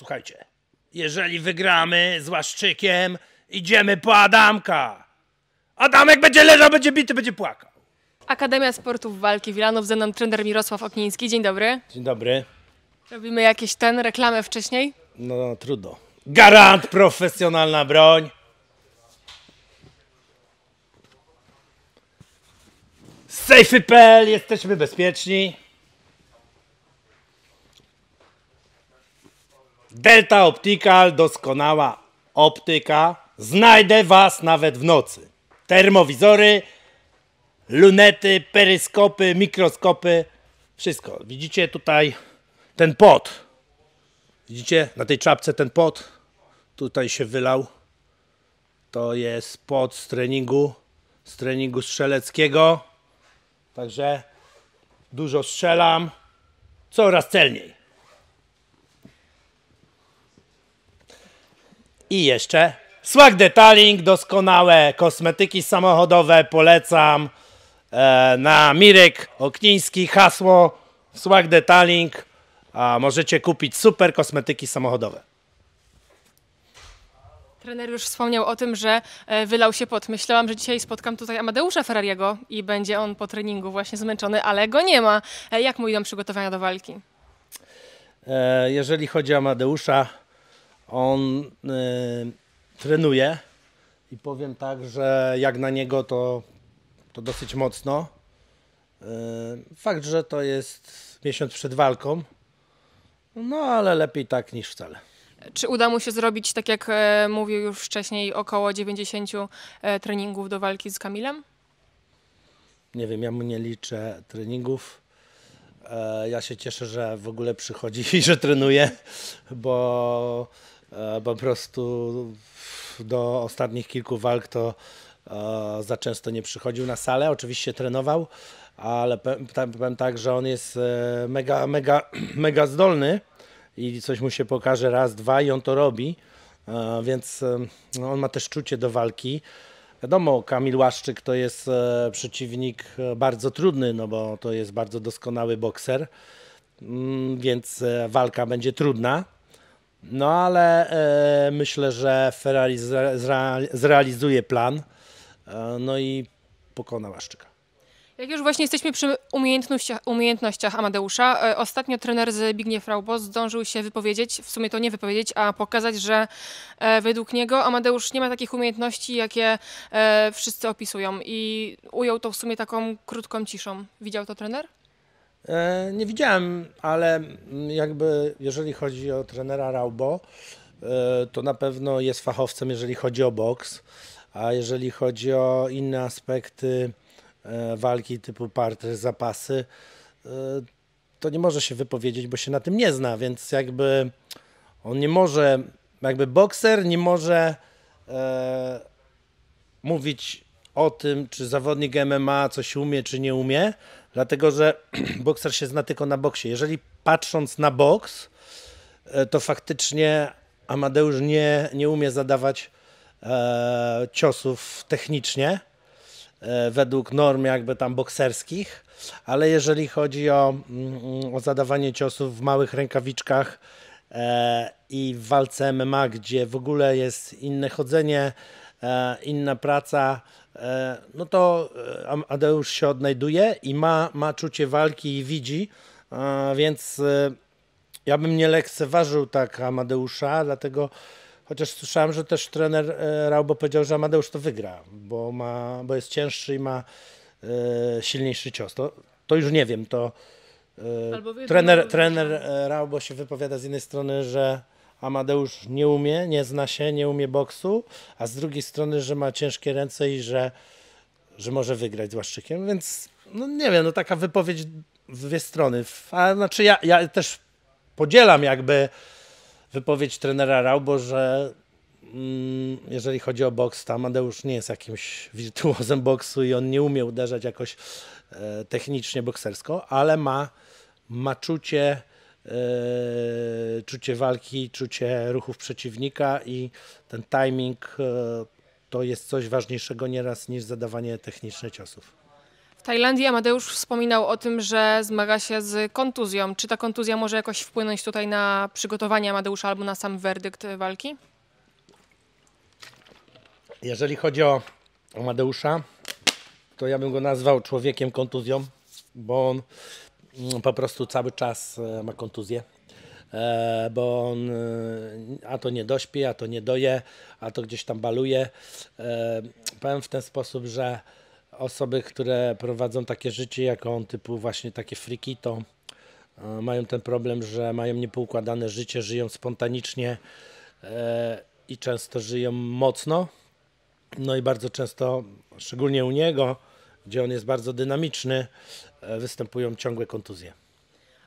Słuchajcie, jeżeli wygramy z Łaszczykiem, idziemy po Adamka. Adamek będzie leżał, będzie bity, będzie płakał. Akademia Sportów Walki Wilanów, ze mną trener Mirosław Okniński. Dzień dobry. Dzień dobry. Robimy jakieś ten, reklamę wcześniej? No, no trudno. Garant, profesjonalna broń. Safety.pl, jesteśmy bezpieczni. Delta Optical, doskonała optyka. Znajdę Was nawet w nocy. Termowizory, lunety, peryskopy, mikroskopy, wszystko. Widzicie tutaj ten pot. Widzicie na tej czapce ten pot? Tutaj się wylał. To jest pot z treningu, z treningu strzeleckiego. Także dużo strzelam, coraz celniej. I jeszcze Swag Detailing doskonałe kosmetyki samochodowe, polecam. E, na Mirek Okniński hasło Swag Detailing A możecie kupić super kosmetyki samochodowe. Trener już wspomniał o tym, że e, wylał się pot. Myślałam, że dzisiaj spotkam tutaj Amadeusza Ferrariego i będzie on po treningu właśnie zmęczony, ale go nie ma. E, jak mu idą przygotowania do walki? E, jeżeli chodzi o Amadeusza, on y, trenuje i powiem tak, że jak na niego to, to dosyć mocno. Y, fakt, że to jest miesiąc przed walką, no ale lepiej tak niż wcale. Czy uda mu się zrobić, tak jak e, mówił już wcześniej, około 90 e, treningów do walki z Kamilem? Nie wiem, ja mu nie liczę treningów. E, ja się cieszę, że w ogóle przychodzi i że trenuje, bo E, po prostu do ostatnich kilku walk to e, za często nie przychodził na salę. Oczywiście trenował, ale powiem tak, że on jest e, mega, mega, mega zdolny i coś mu się pokaże raz, dwa i on to robi, więc on ma też czucie do walki. Wiadomo, Kamil Łaszczyk to jest przeciwnik bardzo trudny, no bo to jest bardzo doskonały bokser, mm, więc walka będzie trudna. No ale e, myślę, że Ferrari zrealizuje plan e, no i pokona Łaszczyka. Jak już właśnie jesteśmy przy umiejętnościach, umiejętnościach Amadeusza, e, ostatnio trener Bigniew Raubo zdążył się wypowiedzieć, w sumie to nie wypowiedzieć, a pokazać, że e, według niego Amadeusz nie ma takich umiejętności, jakie e, wszyscy opisują i ujął to w sumie taką krótką ciszą. Widział to trener? E, nie widziałem, ale jakby jeżeli chodzi o trenera Raubo, e, to na pewno jest fachowcem, jeżeli chodzi o boks, a jeżeli chodzi o inne aspekty e, walki typu parter, zapasy, to nie może się wypowiedzieć, bo się na tym nie zna, więc jakby on nie może, jakby bokser nie może mówić o tym, czy zawodnik MMA coś umie, czy nie umie, dlatego że bokser się zna tylko na boksie. Jeżeli patrząc na boks, e, to faktycznie Amadeusz nie, nie umie zadawać e, ciosów technicznie e, według norm jakby tam bokserskich, ale jeżeli chodzi o, mm, mm, o zadawanie ciosów w małych rękawiczkach e, i w walce MMA, gdzie w ogóle jest inne chodzenie, e, inna praca, E, no to e, Amadeusz się odnajduje i ma, ma czucie walki i widzi, więc e, ja bym nie lekceważył tak Amadeusza, dlatego chociaż słyszałem, że też trener Raubo powiedział, że Amadeusz to wygra, bo, ma, bo jest cięższy i ma silniejszy cios. To, to już nie wiem, to trener, trener Raubo się wypowiada z jednej strony, że Amadeusz nie umie, nie zna się, nie umie boksu, a z drugiej strony, że ma ciężkie ręce i że, że może wygrać z Łaszczykiem, więc no nie wiem, no taka wypowiedź w dwie strony. A znaczy ja, ja też podzielam jakby wypowiedź trenera Raubo, że mm, jeżeli chodzi o boks, to Amadeusz nie jest jakimś wirtuozem boksu i on nie umie uderzać jakoś e, technicznie boksersko, ale ma, ma czucie E, czucie walki, czucie ruchów przeciwnika i ten timing e, to jest coś ważniejszego nieraz niż zadawanie technicznych ciosów. W Tajlandii Amadeusz wspominał o tym, że zmaga się z kontuzją. Czy ta kontuzja może jakoś wpłynąć tutaj na przygotowanie Amadeusza albo na sam werdykt walki? Jeżeli chodzi o Amadeusza, to ja bym go nazwał człowiekiem kontuzją, bo on Mm, po prostu cały czas e, ma kontuzję. E, bo on e, a to nie dośpie, a to nie doje, a to gdzieś tam baluje. Powiem w ten sposób, że osoby, które prowadzą takie życie jak on, typu właśnie takie friki, to mają ten problem, że mają niepoukładane życie, żyją spontanicznie i często żyją mocno. No i bardzo często, szczególnie u niego, gdzie on jest bardzo dynamiczny, e, występują ciągłe kontuzje.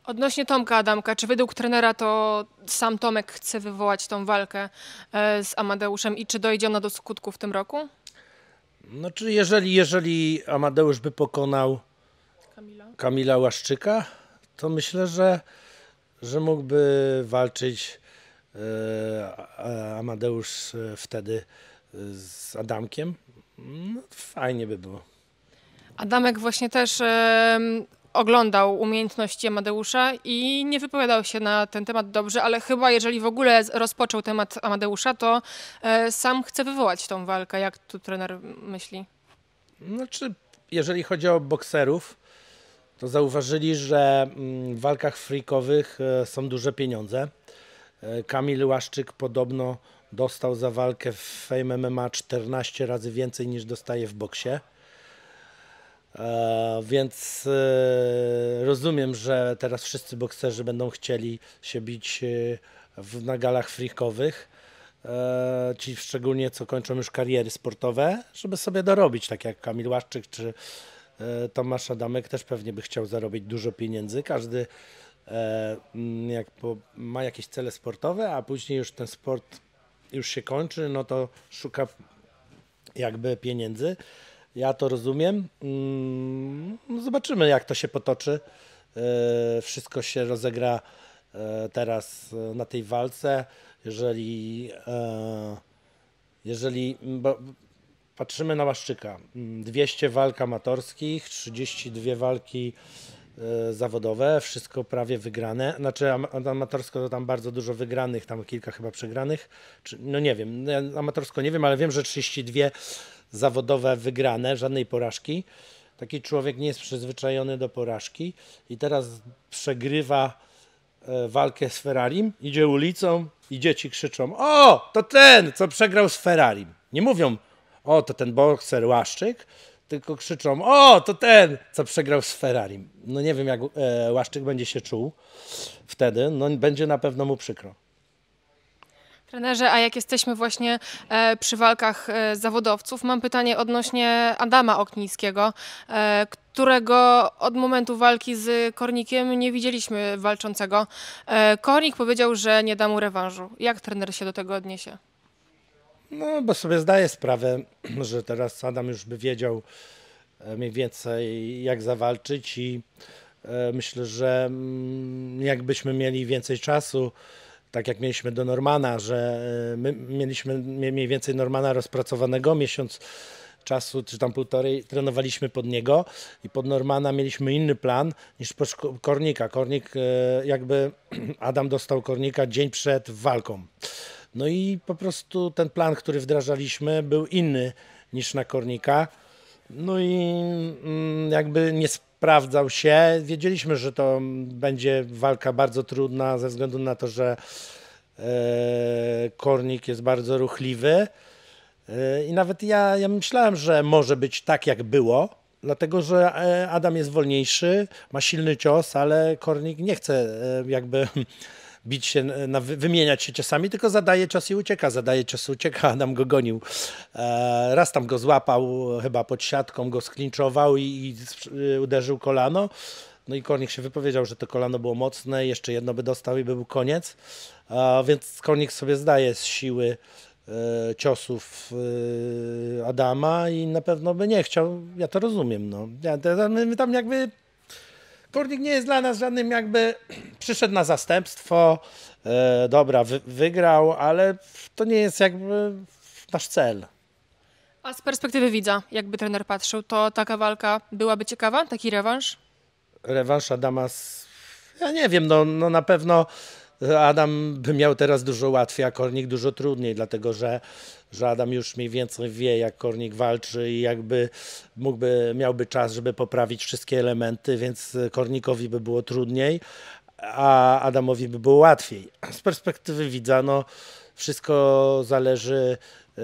Odnośnie Tomka Adamka, czy według trenera to sam Tomek chce wywołać tą walkę e, z Amadeuszem i czy dojdzie ona do skutku w tym roku? No, czy jeżeli, jeżeli Amadeusz by pokonał Kamila, Kamila Łaszczyka, to myślę, że, że mógłby walczyć e, Amadeusz wtedy z Adamkiem. No, fajnie by było. Adamek właśnie też yy, oglądał umiejętności Amadeusza i nie wypowiadał się na ten temat dobrze, ale chyba jeżeli w ogóle rozpoczął temat Amadeusza, to e, sam chce wywołać tą walkę. Jak tu trener myśli? Znaczy, jeżeli chodzi o bokserów, to zauważyli, że mm, w walkach freakowych e, są duże pieniądze. E, Kamil Łaszczyk podobno dostał za walkę w Fame MMA 14 razy więcej niż dostaje w boksie. E, więc e, rozumiem, że teraz wszyscy bokserzy będą chcieli się bić e, w, na galach frikowych. ci szczególnie, co kończą już kariery sportowe, żeby sobie dorobić, tak jak Kamil Łaszczyk czy Tomasz Adamek też pewnie by chciał zarobić dużo pieniędzy. Każdy jak ma jakieś cele sportowe, a później już ten sport już się kończy, no to szuka jakby pieniędzy. Ja to rozumiem. Mm, zobaczymy, jak to się potoczy. E, wszystko się rozegra e, teraz e, na tej walce. Jeżeli, jeżeli patrzymy na Łaszczyka, 200 mm, walk amatorskich, 32 walki zawodowe, wszystko prawie wygrane. Znaczy amatorsko to tam bardzo dużo wygranych, tam kilka chyba przegranych. no nie wiem, amatorsko nie wiem, ale wiem, że 32 zawodowe wygrane, żadnej porażki. Taki człowiek nie jest przyzwyczajony do porażki i teraz przegrywa e, walkę z Ferrarim, idzie ulicą i dzieci krzyczą: O, to ten, co przegrał z Ferrarim. Nie mówią: O, to ten bokser Łaszczyk, tylko krzyczą: O, to ten, co przegrał z Ferrarim. No nie wiem, jak e, Łaszczyk będzie się czuł wtedy. No, będzie na pewno mu przykro. Trenerze, a jak jesteśmy właśnie e, przy walkach e, zawodowców, mam pytanie odnośnie Adama Oknińskiego, e, którego od momentu walki z Kornikiem nie widzieliśmy walczącego. Kornik powiedział, że nie da mu rewanżu. Jak trener się do tego odniesie? No, bo sobie zdaję sprawę, że teraz Adam już by wiedział mniej więcej jak zawalczyć i myślę, że mm, jakbyśmy mieli więcej czasu, tak jak mieliśmy do Normana, że e, my mieliśmy mniej więcej Normana rozpracowanego miesiąc czasu, czy tam półtorej, trenowaliśmy pod niego i pod Normana mieliśmy inny plan niż pod Kornika. Kornik e, jakby, Adam dostał Kornika dzień przed walką. No i po prostu ten plan, który wdrażaliśmy był inny niż na Kornika. No i mm, jakby nie, sprawdzał się. Wiedzieliśmy, że to będzie walka bardzo trudna ze względu na to, że e, Kornik jest bardzo ruchliwy. E, I nawet ja, ja myślałem, że może być tak, jak było, dlatego że e, Adam jest wolniejszy, ma silny cios, ale Kornik nie chce jakby bić się, e, na, wymieniać się czasami, tylko zadaje czas i ucieka, zadaje czas i ucieka, Adam go gonił. E, raz tam go złapał e, chyba pod siatką, go sklinczował i, i e, uderzył kolano. No i Konik się wypowiedział, że to kolano było mocne, jeszcze jedno by dostał i by był koniec. E, więc Konik sobie zdaje z siły e, ciosów e, Adama i na pewno by nie chciał, ja to rozumiem. No. Ja, tam, tam jakby Turnik nie jest dla nas żadnym jakby, przyszedł na zastępstwo, e, dobra, wy, wygrał, ale to nie jest jakby nasz cel. A z perspektywy widza, jakby trener patrzył, to taka walka byłaby ciekawa? Taki rewanż? Rewanż Adama z... Ja nie wiem, no, no na pewno Adam by miał teraz dużo łatwiej, a Kornik dużo trudniej, dlatego że, że Adam już mniej więcej wie, jak Kornik walczy i jakby mógłby, miałby czas, żeby poprawić wszystkie elementy, więc Kornikowi by było trudniej, a Adamowi by było łatwiej. Z perspektywy widza, no wszystko zależy e,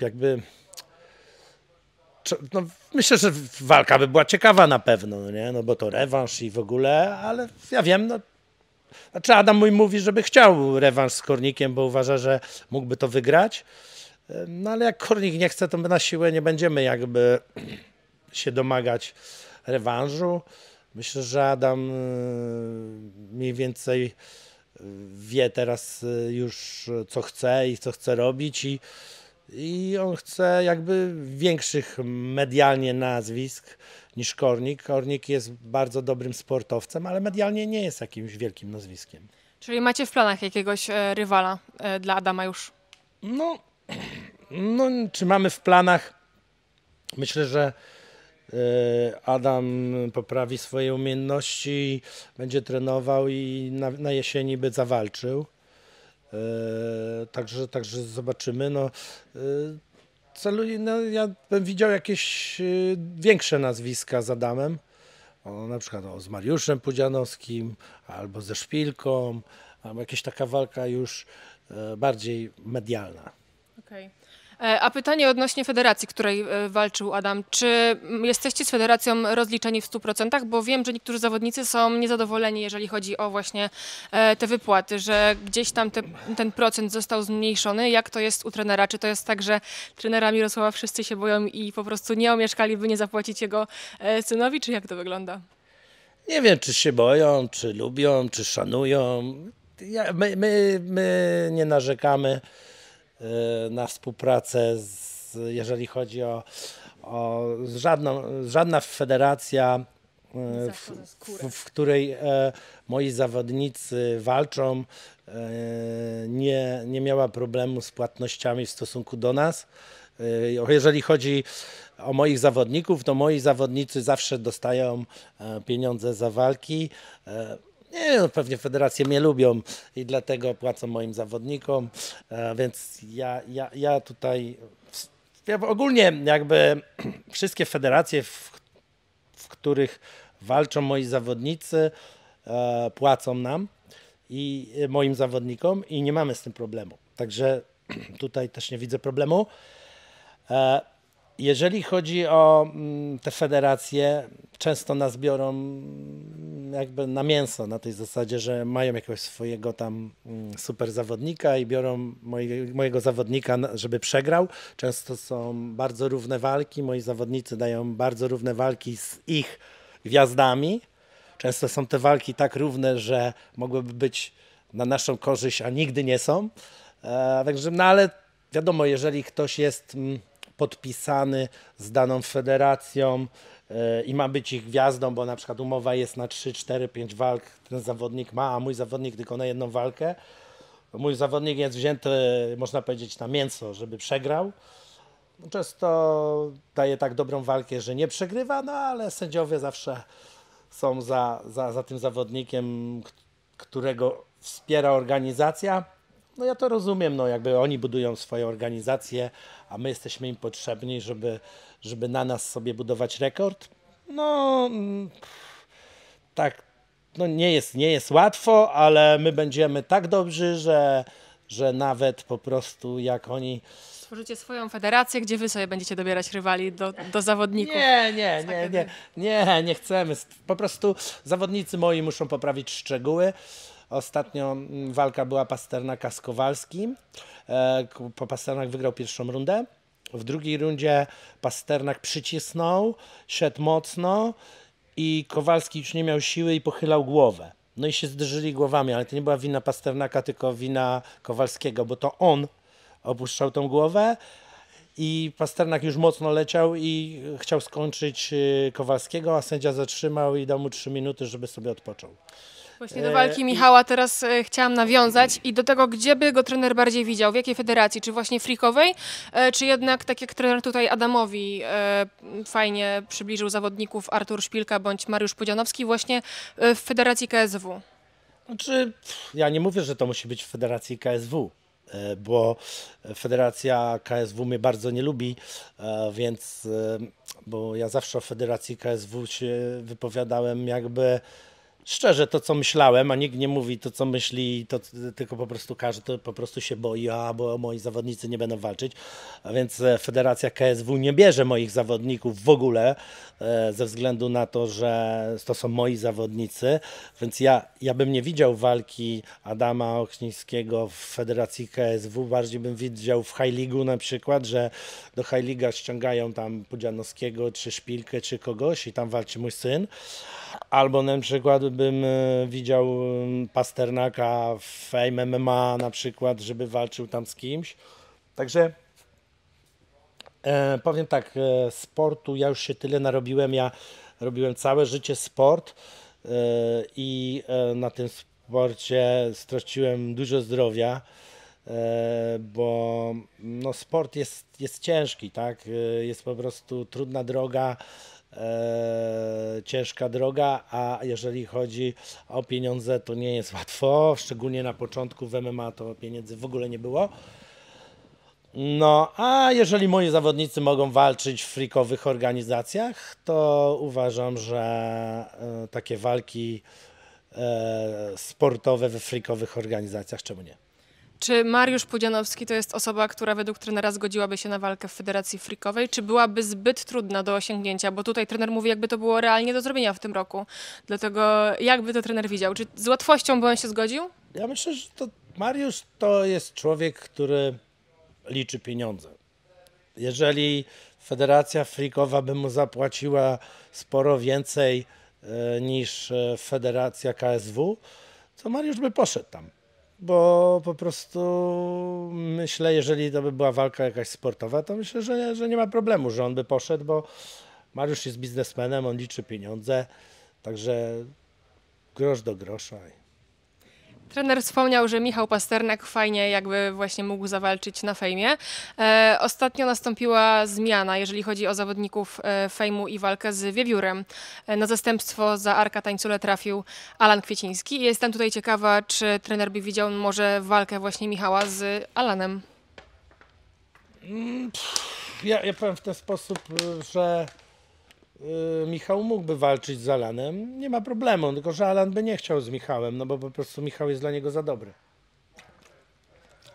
jakby... No, myślę, że walka by była ciekawa na pewno, nie? no bo to rewanż i w ogóle, ale ja wiem, no, znaczy Adam mój mówi, żeby chciał rewanż z Kornikiem, bo uważa, że mógłby to wygrać. No ale jak Kornik nie chce, to my na siłę nie będziemy jakby się domagać rewanżu. Myślę, że Adam mniej więcej wie teraz e, już e, co chce i co chce robić i i on chce jakby większych medialnie nazwisk niż Kornik. Kornik jest bardzo dobrym sportowcem, ale medialnie nie jest jakimś wielkim nazwiskiem. Czyli macie w planach jakiegoś e, rywala e, dla Adama już? No, no, czy mamy w planach? Myślę, że e, Adam poprawi swoje umiejętności, będzie trenował i na, na jesieni by zawalczył. E, także, także zobaczymy. No, e, celu, no, ja bym widział jakieś e, większe nazwiska z Adamem. O, na przykład o, z Mariuszem Pudzianowskim, albo ze Szpilką, albo jakaś taka walka już bardziej medialna. Okej. Okay. E, a pytanie odnośnie federacji, której e, walczył Adam. Czy mm, jesteście z federacją rozliczeni w 100%? Bo wiem, że niektórzy zawodnicy są niezadowoleni, jeżeli chodzi o właśnie e, te wypłaty, że gdzieś tam te, ten procent został zmniejszony. Jak to jest u trenera? Czy to jest tak, że trenera Mirosława wszyscy się boją i po prostu nie omieszkaliby nie zapłacić jego synowi? Czy jak to wygląda? Nie wiem, czy się boją, czy lubią, czy szanują. Ja, my, my, my nie narzekamy. Y, na współpracę, z, jeżeli chodzi o, o żadna, żadna federacja, y, w, w, w której e, moi zawodnicy walczą, e, nie, nie miała problemu z płatnościami w stosunku do nas. E, jeżeli chodzi o moich zawodników, to moi zawodnicy zawsze dostają pieniądze za walki. Nie, no pewnie federacje mnie lubią i dlatego płacą moim zawodnikom, e, więc ja, ja, ja tutaj. Ja ogólnie jakby wszystkie federacje, w, w których walczą moi zawodnicy, e, płacą nam i e, moim zawodnikom i nie mamy z tym problemu. Także tutaj też nie widzę problemu. Jeżeli chodzi o mm, te federacje, często nas biorą mm, jakby na mięso, na tej zasadzie, że mają jakiegoś swojego tam mm, super zawodnika i biorą mojego, zawodnika, żeby przegrał. Często są bardzo równe walki, moi zawodnicy dają bardzo równe walki z ich gwiazdami. Często są te walki tak równe, że mogłyby być na naszą korzyść, a nigdy nie są. E, także, no ale wiadomo, jeżeli ktoś jest podpisany z daną federacją e, i ma być ich gwiazdą, bo na przykład umowa jest na 3, 4, 5 walk, ten zawodnik ma, a mój zawodnik tylko na jedną walkę. Mój zawodnik jest wzięty, można powiedzieć, na mięso, żeby przegrał. Często daje tak dobrą walkę, że nie przegrywa, no ale sędziowie zawsze są za, za, za tym zawodnikiem, którego wspiera organizacja. No ja to rozumiem, no jakby oni budują swoje organizacje, a my jesteśmy im potrzebni, żeby, żeby na nas sobie budować rekord. No mm, tak, no nie jest, nie jest łatwo, ale my będziemy tak dobrzy, że, że nawet po prostu jak oni stworzycie swoją federację, gdzie wy sobie będziecie dobierać rywali do, do zawodników. Nie, nie, nie, nie, nie, nie chcemy. Po prostu zawodnicy moi muszą poprawić szczegóły. Ostatnio mm, walka była Pasternaka z Kowalskim. E, po Pasternak wygrał pierwszą rundę. W drugiej rundzie Pasternak przycisnął, szedł mocno i Kowalski już nie miał siły i pochylał głowę. No i się zderzyli głowami, ale to nie była wina Pasternaka, tylko wina Kowalskiego, bo to on opuszczał tą głowę i Pasternak już mocno leciał i chciał skończyć y, Kowalskiego, a sędzia zatrzymał i dał mu trzy minuty, żeby sobie odpoczął. Właśnie do walki e, Michała teraz e, chciałam nawiązać i do tego, gdzie by go trener bardziej widział, w jakiej federacji, czy właśnie frikowej, e, czy jednak tak jak trener tutaj Adamowi fajnie przybliżył zawodników Artur Szpilka bądź Mariusz Pudzianowski właśnie w federacji KSW? Znaczy, ja nie mówię, że to musi być w federacji KSW bo Federacja KSW mnie bardzo nie lubi, więc, bo ja zawsze o Federacji KSW się wypowiadałem jakby szczerze to, co myślałem, a nikt nie mówi to, co myśli, to, tylko po prostu każdy to po prostu się boi, a bo moi zawodnicy nie będą walczyć. A więc e, Federacja KSW nie bierze moich zawodników w ogóle e, ze względu na to, że to są moi zawodnicy. Więc ja, ja bym nie widział walki Adama Ochnińskiego w Federacji KSW, bardziej bym widział w High League na przykład, że do High League ściągają tam Pudzianowskiego, czy Szpilkę, czy kogoś i tam walczy mój syn. Albo na przykład bym e, widział Pasternaka w MMA na przykład, żeby walczył tam z kimś. Także e, powiem tak, e, sportu ja już się tyle narobiłem, ja robiłem całe życie sport e, i e, na tym sporcie straciłem dużo zdrowia, e, bo no, sport jest, jest ciężki, tak? Jest po prostu trudna droga E, ciężka droga, a jeżeli chodzi o pieniądze, to nie jest łatwo, szczególnie na początku w MMA to pieniędzy w ogóle nie było. No, a jeżeli moi zawodnicy mogą walczyć w frikowych organizacjach, to uważam, że e, takie walki e, sportowe we frikowych organizacjach, czemu nie? Czy Mariusz Pudzianowski to jest osoba, która według trenera zgodziłaby się na walkę w Federacji Frikowej? Czy byłaby zbyt trudna do osiągnięcia? Bo tutaj trener mówi, jakby to było realnie do zrobienia w tym roku. Dlatego jakby to trener widział? Czy z łatwością by on się zgodził? Ja myślę, że to Mariusz to jest człowiek, który liczy pieniądze. Jeżeli Federacja Frikowa by mu zapłaciła sporo więcej e, niż e, Federacja KSW, to Mariusz by poszedł tam bo po prostu myślę, jeżeli to by była walka jakaś sportowa, to myślę, że, że nie ma problemu, że on by poszedł, bo Mariusz jest biznesmenem, on liczy pieniądze, także grosz do grosza. Trener wspomniał, że Michał Pasternak fajnie jakby właśnie mógł zawalczyć na fejmie. E, ostatnio nastąpiła zmiana, jeżeli chodzi o zawodników e, fejmu i walkę z Wiewiórem. E, na zastępstwo za Arka Tańcule trafił Alan Kwieciński. Jestem tutaj ciekawa, czy trener by widział może walkę właśnie Michała z Alanem. Mm, ja, ja powiem w ten sposób, że Y, Michał mógłby walczyć z Alanem, nie ma problemu, tylko że Alan by nie chciał z Michałem, no bo po prostu Michał jest dla niego za dobry.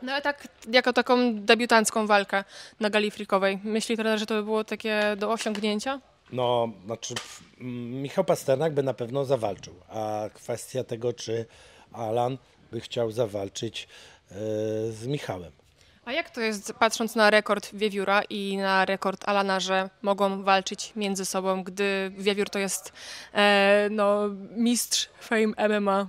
No ale tak, jako taką debiutancką walkę na gali frikowej. Myśli trener, że to by było takie do osiągnięcia? No, znaczy mm, Michał Pasternak by na pewno zawalczył, a kwestia tego, czy Alan by chciał zawalczyć yy, z Michałem. A jak to jest, patrząc na rekord Wiewióra i na rekord Alana, że mogą walczyć między sobą, gdy Wiewiór to jest e, no, mistrz fame MMA?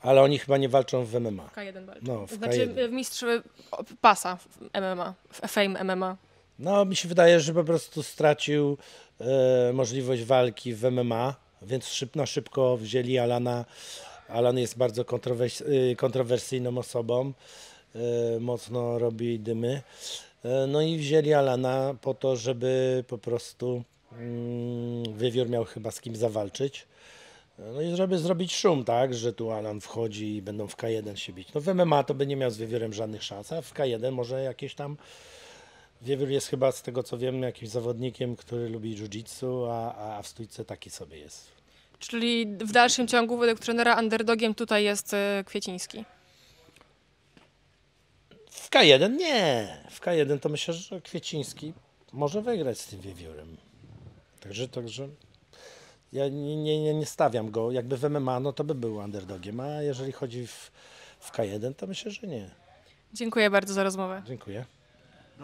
Ale oni chyba nie walczą w MMA. K1 No, w znaczy K1. mistrz pasa w MMA, w fame MMA. No, mi się wydaje, że po prostu stracił e, możliwość walki w MMA, więc szybno, na szybko wzięli Alana. Alan jest bardzo y, kontrowersyjną osobą. E, mocno robi dymy. E, no i wzięli Alana po to, żeby po prostu mm, wywiór miał chyba z kim zawalczyć. E, no i żeby zrobić szum, tak, że tu Alan wchodzi i będą w K1 się bić. No w MMA to by nie miał z wywiórem żadnych szans, a w K1 może jakieś tam... Wiewiór jest chyba, z tego co wiem, jakimś zawodnikiem, który lubi jiu-jitsu, a, a w stójce taki sobie jest. Czyli w dalszym ciągu według trenera underdogiem tutaj jest Kwieciński w K1 nie. W K1 to myślę, że Kwieciński może wygrać z tym wiewiórem. Także, także ja nie, nie, nie stawiam go. Jakby w MMA, no to by był underdogiem, a jeżeli chodzi w, w K1, to myślę, że nie. Dziękuję bardzo za rozmowę. Dziękuję.